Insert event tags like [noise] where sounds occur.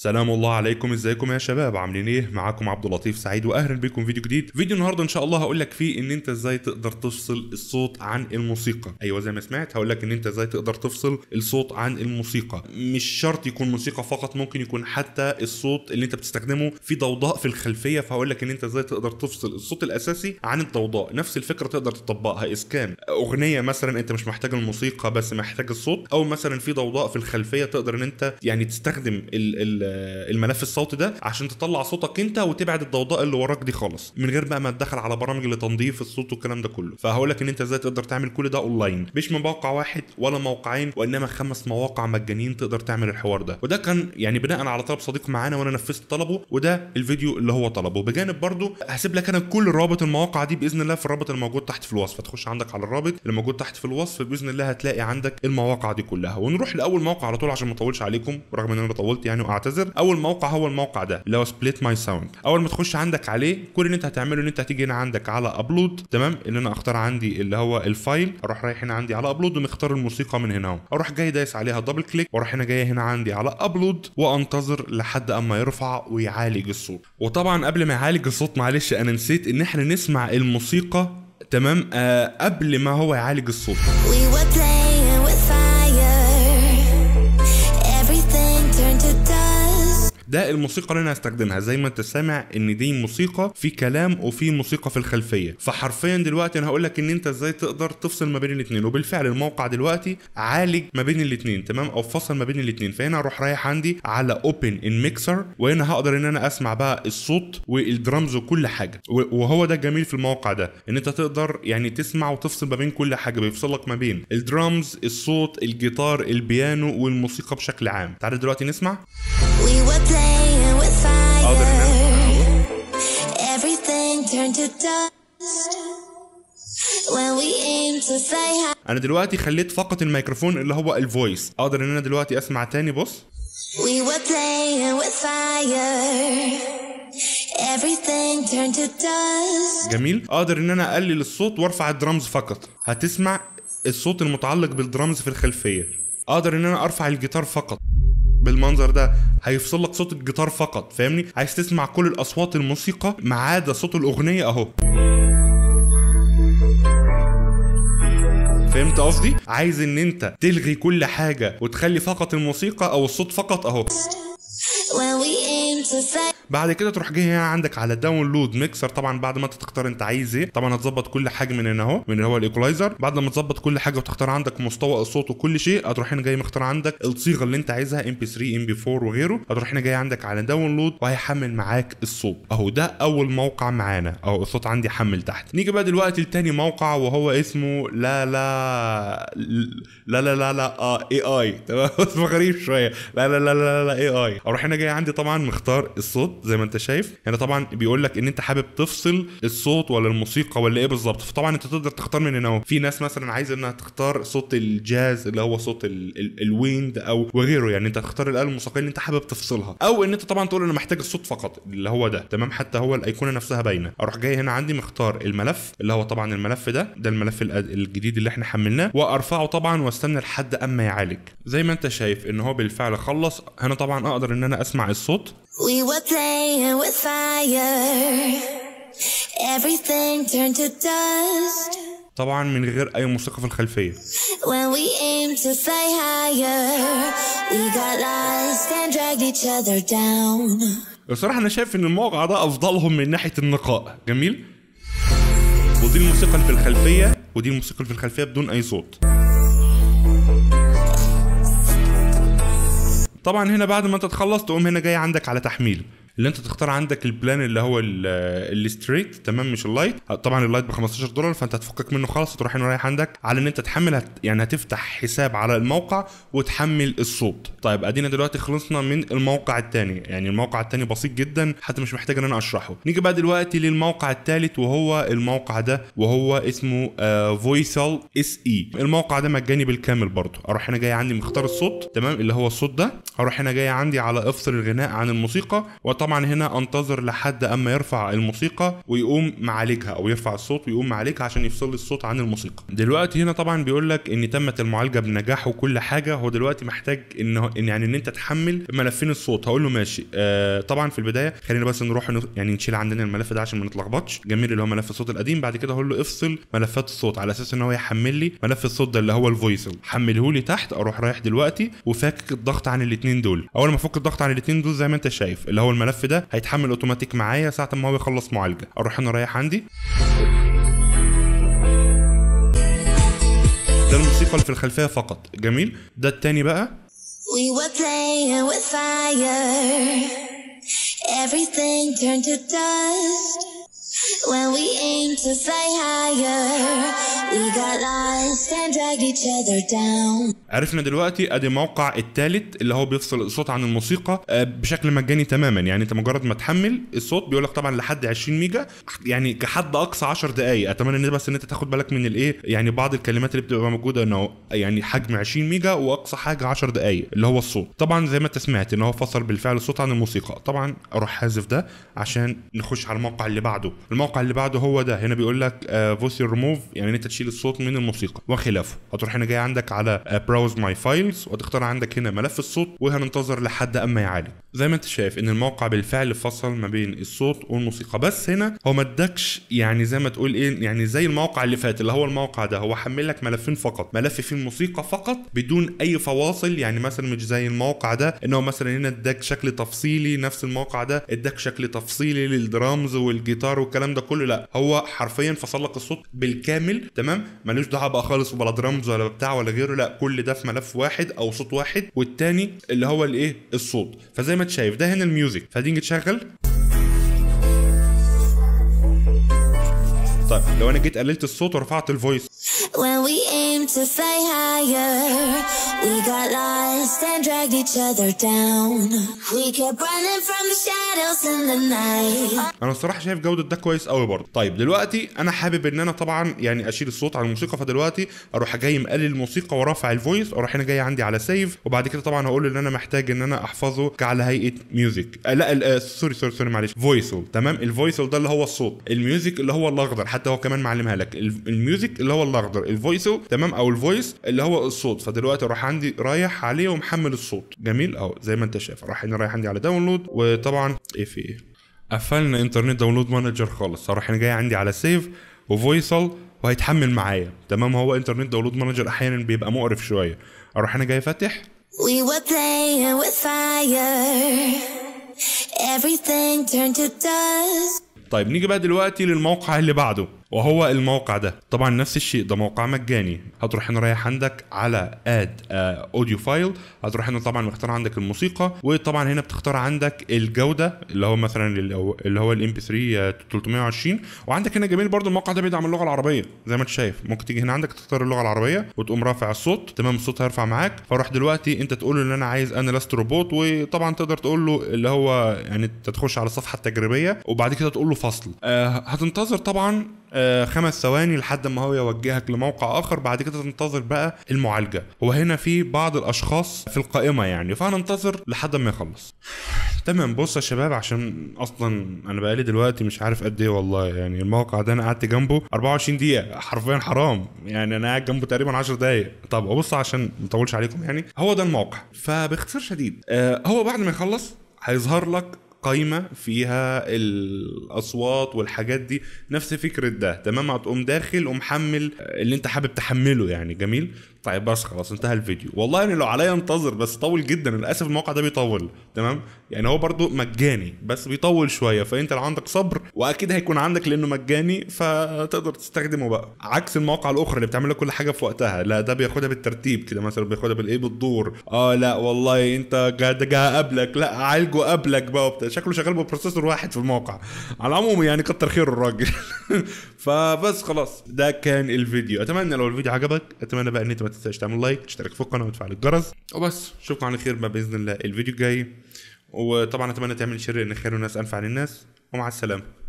سلام الله عليكم ازيكم يا شباب عاملين ايه معاكم عبد اللطيف سعيد واهلا بكم فيديو جديد فيديو النهارده ان شاء الله هقول لك فيه ان انت ازاي تقدر تفصل الصوت عن الموسيقى ايوه زي ما سمعت هقول لك ان انت ازاي تقدر تفصل الصوت عن الموسيقى مش شرط يكون موسيقى فقط ممكن يكون حتى الصوت اللي انت بتستخدمه في ضوضاء في الخلفيه فهقول لك ان انت ازاي تقدر تفصل الصوت الاساسي عن الضوضاء نفس الفكره تقدر تطبقها اذا كان اغنيه مثلا انت مش محتاج الموسيقى بس محتاج الصوت او مثلا في ضوضاء في الخلفيه تقدر ان انت يعني تستخدم ال آه، الملف الصوتي ده عشان تطلع صوتك انت وتبعد الضوضاء اللي وراك دي خالص من غير بقى ما تدخل على برامج لتنظيف الصوت والكلام ده كله فهقول لك ان انت ازاي تقدر تعمل كل ده اونلاين مش من موقع واحد ولا موقعين وانما خمس مواقع مجانيين تقدر تعمل الحوار ده وده كان يعني بناء على طلب صديق معانا وانا نفذت طلبه وده الفيديو اللي هو طلبه بجانب برضه هسيب لك انا كل رابط المواقع دي باذن الله في الرابط الموجود تحت في الوصف تخش عندك على الرابط اللي موجود تحت في الوصف باذن الله هتلاقي عندك المواقع دي كلها ونروح لاول موقع على طول عشان ما اطولش عليكم رغم ان انا طولت يعني واعتذر بتعتذر اول موقع هو الموقع ده اللي هو سبليت ماي ساوند اول ما تخش عندك عليه كل اللي انت هتعمله ان انت هتيجي هنا عندك على ابلود تمام اللي انا اختار عندي اللي هو الفايل اروح رايح هنا عندي على ابلود ومختار الموسيقى من هنا اهو اروح جاي دايس عليها دبل كليك واروح هنا جاي هنا عندي على ابلود وانتظر لحد اما يرفع ويعالج الصوت وطبعا قبل ما يعالج الصوت معلش انا نسيت ان احنا نسمع الموسيقى تمام آه قبل ما هو يعالج الصوت We ده الموسيقى اللي انا هستخدمها زي ما انت سامع ان دي موسيقى في كلام وفي موسيقى في الخلفيه فحرفيا دلوقتي انا هقول لك ان انت ازاي تقدر تفصل ما بين الاثنين وبالفعل الموقع دلوقتي عالج ما بين الاثنين تمام او فصل ما بين الاثنين فهنا اروح رايح عندي على اوبن ان ميكسر وهنا هقدر ان انا اسمع بقى الصوت والدرمز وكل حاجه وهو ده الجميل في الموقع ده ان انت تقدر يعني تسمع وتفصل ما بين كل حاجه بيفصل لك ما بين الدرمز الصوت الجيتار البيانو والموسيقى بشكل عام تعالى دلوقتي نسمع We انا دلوقتي خليت فقط الميكروفون اللي هو الفويس اقدر ان انا دلوقتي اسمع تاني بص We were playing with fire Everything turned to dust. جميل اقدر ان انا اقلل الصوت وارفع الدرمز فقط هتسمع الصوت المتعلق بالدرمز في الخلفيه اقدر ان انا ارفع الجيتار فقط بالمنظر ده هيفصل لك صوت الجيتار فقط فاهمني عايز تسمع كل الاصوات الموسيقى ما عدا صوت الاغنيه اهو فهمت قصدي عايز ان انت تلغي كل حاجه وتخلي فقط الموسيقى او الصوت فقط اهو بعد كده تروح جاي هنا عندك على داونلود ميكسر طبعا بعد ما انت تختار انت عايز ايه طبعا هتظبط كل حاجه من هنا اهو من هو الايكولايزر بعد ما تظبط كل حاجه وتختار عندك مستوى الصوت وكل شيء هتروح هنا جاي مختار عندك الصيغه اللي انت عايزها ام بي 3 ام بي 4 وغيره هتروح هنا جاي عندك على داونلود وهيحمل معاك الصوت اهو ده اول موقع معانا اهو الصوت عندي حمل تحت نيجي بقى دلوقتي لتاني موقع وهو اسمه لا لا لا لا لا لا اه اي اي [laughs] تمام اسمه غريب شويه لا لا لا لا لا اي اي اروح هنا جاي عندي طبعا مختار الصوت زي ما انت شايف هنا يعني طبعا بيقول لك ان انت حابب تفصل الصوت ولا الموسيقى ولا ايه بالظبط فطبعا انت تقدر تختار من هنا في ناس مثلا عايزه انها تختار صوت الجاز اللي هو صوت ال ال الويند او وغيره يعني انت تختار الاله الموسيقيه اللي انت حابب تفصلها او ان انت طبعا تقول انا محتاج الصوت فقط اللي هو ده تمام حتى هو الايقونه نفسها باينه اروح جاي هنا عندي مختار الملف اللي هو طبعا الملف ده ده الملف الجديد اللي احنا حملناه وارفعه طبعا واستنى لحد اما يعالج زي ما انت شايف ان هو بالفعل خلص هنا طبعا اقدر ان انا اسمع الصوت We were playing with fire Everything turned to dust طبعا من غير اي موسيقى في الخلفيه When we aim to fly higher We got lost and dragged each other down أنا شايف إن الموقع ده أفضلهم من ناحية النقاء، جميل؟ ودي الموسيقى اللي في الخلفية ودي الموسيقى اللي في الخلفية بدون أي صوت. طبعا هنا بعد ما انت تخلص تقوم هنا جاي عندك على تحميل اللي انت تختار عندك البلان اللي هو الستريت تمام مش اللايت طبعا اللايت ب 15 دولار فانت هتفكك منه خالص وتروح هنا رايح عندك على ان انت تحمل هت يعني هتفتح حساب على الموقع وتحمل الصوت طيب ادينا دلوقتي خلصنا من الموقع الثاني يعني الموقع الثاني بسيط جدا حتى مش محتاج ان انا اشرحه نيجي بقى دلوقتي للموقع الثالث وهو الموقع ده وهو اسمه فويسال اس اي الموقع ده مجاني بالكامل برضه اروح هنا جاي عندي مختار الصوت تمام اللي هو الصوت ده اروح هنا جاي عندي على افصل الغناء عن الموسيقى وطبعا طبعا هنا انتظر لحد اما يرفع الموسيقى ويقوم معالجها او يرفع الصوت ويقوم معالجها عشان يفصل الصوت عن الموسيقى دلوقتي هنا طبعا بيقول لك ان تمت المعالجه بنجاح وكل حاجه هو دلوقتي محتاج ان يعني ان انت تحمل ملفين الصوت هقول له ماشي آه طبعا في البدايه خلينا بس نروح يعني نشيل عندنا الملف ده عشان ما نتلخبطش جميل اللي هو ملف الصوت القديم بعد كده هقول له افصل ملفات الصوت على اساس ان هو يحمل لي ملف الصوت ده اللي هو الفويسل حمله لي تحت اروح رايح دلوقتي وفكك الضغط عن الاثنين دول اول ما افك الضغط عن الاثنين دول زي ما انت شايف اللي هو الملف الملف ده هيتحمل اوتوماتيك معايا ساعه ما هو يخلص معالجه اروح انا رايح عندي ده الموسيقى اللي في الخلفيه فقط جميل ده التاني بقى We were playing with fire. Everything turned to dust. When we aim to fly higher, we got lost and dragged each other down. عرفنا دلوقتي ادي الموقع الثالث اللي هو بيفصل الصوت عن الموسيقى آه، بشكل مجاني تماما يعني انت مجرد ما تحمل الصوت بيقول لك طبعا لحد 20 ميجا يعني كحد اقصى 10 دقائق اتمنى ان بس ان انت تاخد بالك من الايه يعني بعض الكلمات اللي بتبقى موجوده انه يعني حجم 20 ميجا واقصى حاجه 10 دقائق اللي هو الصوت طبعا زي ما انت سمعت ان هو فصل بالفعل الصوت عن الموسيقى طبعا اروح حازف ده عشان نخش على الموقع اللي بعده الموقع اللي بعده هو ده هنا بيقول لك فويس آه, ريموف يعني انت تشيل الصوت من الموسيقى وخلافه هتروح هنا جاي عندك على براوز ماي فايلز وتختار عندك هنا ملف الصوت وهننتظر لحد اما يعالج زي ما انت شايف ان الموقع بالفعل فصل ما بين الصوت والموسيقى بس هنا هو ما ادكش يعني زي ما تقول ايه يعني زي الموقع اللي فات اللي هو الموقع ده هو حمل لك ملفين فقط ملف فيه الموسيقى فقط بدون اي فواصل يعني مثلا مش زي الموقع ده ان هو مثلا هنا اداك شكل تفصيلي نفس الموقع ده اداك شكل تفصيلي للدرامز والجيتار والكلام والكلام ده كله لا هو حرفيا فصل لك الصوت بالكامل تمام ملوش دعوه بقى خالص ولا درامز ولا بتاع ولا غيره لا كل ده في ملف واحد او صوت واحد والتاني اللي هو الايه الصوت فزي ما انت شايف ده هنا الميوزك فدي تشغل طيب لو انا جيت قللت الصوت ورفعت الفويس when we aim to fly higher. We got lost and dragged each other down. We kept running from the shadows in the night. انا الصراحه شايف جوده ده كويس قوي برضه طيب دلوقتي انا حابب ان انا طبعا يعني اشيل الصوت على الموسيقى فدلوقتي اروح جاي مقلل الموسيقى ورافع الفويس اروح هنا جاي عندي على سيف وبعد كده طبعا هقول ان انا محتاج ان انا احفظه كعلى هيئه ميوزك آه لا آه سوري سوري سوري معلش فويس هول تمام الفويس هول ده اللي هو الصوت الميوزك اللي هو الاخضر حتى هو كمان معلمها لك الميوزك اللي هو الاخضر الفويسو تمام او الفويس اللي هو الصوت فدلوقتي راح عندي رايح عليه ومحمل الصوت جميل اهو زي ما انت شايف راح هنا رايح عندي على داونلود وطبعا ايه في ايه قفلنا انترنت داونلود مانجر خالص راح انا جاي عندي على سيف وفويسل وهيتحمل معايا تمام هو انترنت داونلود مانجر احيانا بيبقى مقرف شويه اروح انا جاي فاتح We were playing with fire. Everything turned to dust. طيب نيجي بقى دلوقتي للموقع اللي بعده وهو الموقع ده طبعا نفس الشيء ده موقع مجاني هتروح هنا رايح عندك على اد اوديو فايل هتروح هنا طبعا مختار عندك الموسيقى وطبعا هنا بتختار عندك الجوده اللي هو مثلا اللي هو الام بي 3 320 آه، وعندك هنا جميل برده الموقع ده بيدعم اللغه العربيه زي ما انت شايف ممكن تيجي هنا عندك تختار اللغه العربيه وتقوم رافع الصوت تمام الصوت هيرفع معاك فروح دلوقتي انت تقول له ان انا عايز انا لاست روبوت وطبعا تقدر تقول له اللي هو يعني انت تخش على الصفحه التجريبيه وبعد كده تقول له فصل آه هتنتظر طبعا آه، خمس ثواني لحد ما هو يوجهك لموقع اخر بعد كده تنتظر بقى المعالجه وهنا في بعض الاشخاص في القائمه يعني فهننتظر لحد ما يخلص تمام بص يا شباب عشان اصلا انا بقالي دلوقتي مش عارف قد ايه والله يعني الموقع ده انا قعدت جنبه 24 دقيقه حرفيا حرام يعني انا قاعد جنبه تقريبا 10 دقائق طب ابص عشان ما اطولش عليكم يعني هو ده الموقع فباختصار شديد آه هو بعد ما يخلص هيظهر لك قايمه فيها الاصوات والحاجات دي نفس فكره ده تمام هتقوم داخل ومحمل اللي انت حابب تحمله يعني جميل طيب بس خلاص انتهى الفيديو والله انا لو عليا انتظر بس طول جدا للاسف الموقع ده بيطول تمام يعني هو برضو مجاني بس بيطول شويه فانت لو عندك صبر واكيد هيكون عندك لانه مجاني فتقدر تستخدمه بقى عكس المواقع الاخرى اللي بتعمل لك كل حاجه في وقتها لا ده بياخدها بالترتيب كده مثلا بياخدها بالايه بالدور اه لا والله انت ده جه قبلك لا عالجه قبلك بقى وبتاع شكله شغال ببروسيسور واحد في الموقع على العموم يعني كتر خيره الراجل [laughs] فبس خلاص ده كان الفيديو اتمنى لو الفيديو عجبك اتمنى بقى ان انت ما تنساش تعمل لايك تشترك في القناه وتفعل الجرس وبس اشوفكم على خير ما باذن الله الفيديو الجاي وطبعا اتمنى تعمل شير لان خير الناس انفع للناس ومع السلامه